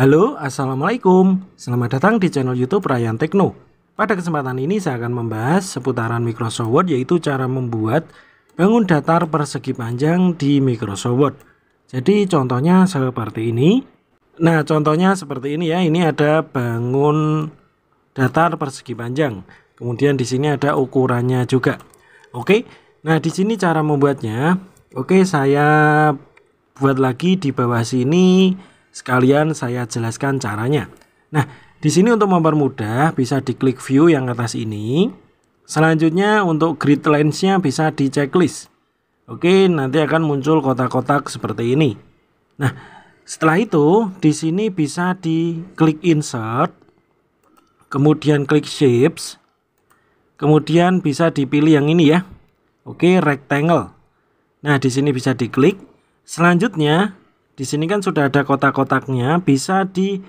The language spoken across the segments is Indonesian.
Halo, Assalamualaikum. Selamat datang di channel YouTube Rayan Tekno. Pada kesempatan ini saya akan membahas seputaran Microsoft Word yaitu cara membuat bangun datar persegi panjang di Microsoft Word. Jadi contohnya seperti ini. Nah, contohnya seperti ini ya. Ini ada bangun datar persegi panjang. Kemudian di sini ada ukurannya juga. Oke. Nah, di sini cara membuatnya. Oke, saya buat lagi di bawah sini Sekalian saya jelaskan caranya. Nah, di sini untuk mempermudah bisa diklik view yang atas ini. Selanjutnya untuk grid lensnya bisa di checklist. Oke, nanti akan muncul kotak-kotak seperti ini. Nah, setelah itu di sini bisa diklik insert, kemudian klik shapes, kemudian bisa dipilih yang ini ya. Oke, rectangle. Nah, di sini bisa diklik. Selanjutnya di sini kan sudah ada kotak-kotaknya, bisa di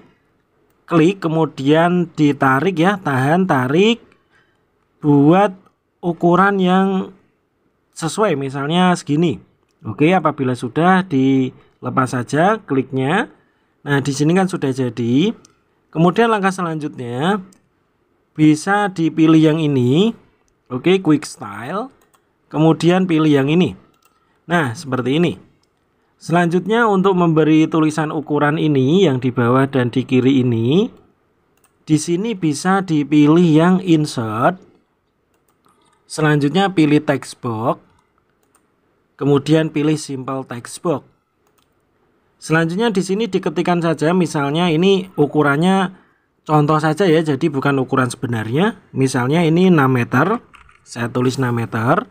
klik kemudian ditarik ya, tahan tarik buat ukuran yang sesuai misalnya segini. Oke, apabila sudah dilepas saja kliknya. Nah, di sini kan sudah jadi. Kemudian langkah selanjutnya bisa dipilih yang ini. Oke, quick style. Kemudian pilih yang ini. Nah, seperti ini. Selanjutnya untuk memberi tulisan ukuran ini yang di bawah dan di kiri ini, di sini bisa dipilih yang insert. Selanjutnya pilih text box. Kemudian pilih simple text box. Selanjutnya di sini diketikkan saja misalnya ini ukurannya contoh saja ya, jadi bukan ukuran sebenarnya. Misalnya ini 6 meter. Saya tulis 6 meter.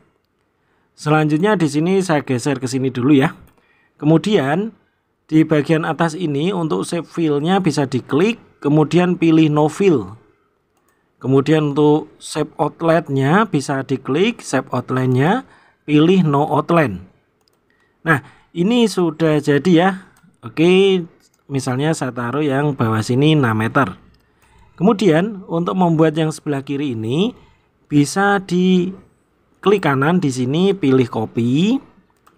Selanjutnya di sini saya geser ke sini dulu ya. Kemudian di bagian atas ini untuk save filenya bisa diklik, kemudian pilih no fill. Kemudian untuk save outline-nya bisa diklik save outline-nya, pilih no outline. Nah, ini sudah jadi ya. Oke, misalnya saya taruh yang bawah sini 6 meter. Kemudian untuk membuat yang sebelah kiri ini bisa di klik kanan di sini pilih copy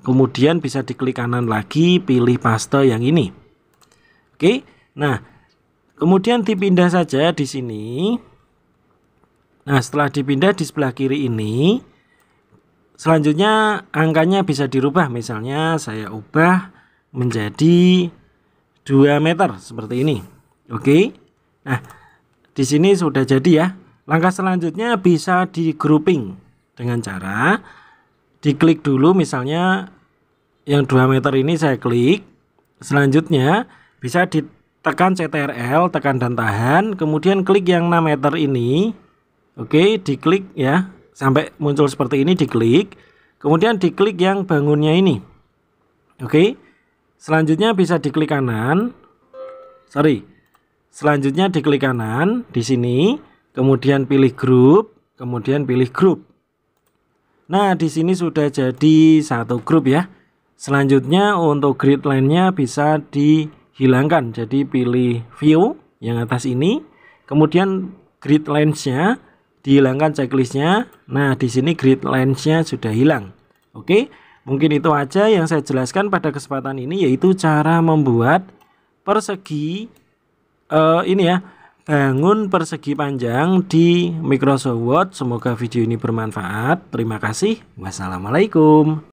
Kemudian bisa diklik kanan lagi, pilih paste yang ini. Oke. Nah, kemudian dipindah saja di sini. Nah, setelah dipindah di sebelah kiri ini, selanjutnya angkanya bisa dirubah. Misalnya saya ubah menjadi 2 meter seperti ini. Oke. Nah, di sini sudah jadi ya. Langkah selanjutnya bisa di grouping dengan cara diklik dulu misalnya yang 2 meter ini saya klik selanjutnya bisa ditekan CTRL tekan dan tahan kemudian klik yang 6 meter ini oke diklik ya sampai muncul seperti ini diklik kemudian diklik yang bangunnya ini oke selanjutnya bisa diklik kanan sorry selanjutnya diklik kanan di sini kemudian pilih grup kemudian pilih grup Nah, di sini sudah jadi satu grup ya. Selanjutnya untuk grid lainnya bisa dihilangkan. Jadi pilih view yang atas ini, kemudian grid lines-nya dihilangkan checklistnya. Nah, di sini grid lines-nya sudah hilang. Oke, mungkin itu aja yang saya jelaskan pada kesempatan ini yaitu cara membuat persegi uh, ini ya bangun persegi panjang di Microsoft Word. Semoga video ini bermanfaat. Terima kasih. Wassalamualaikum.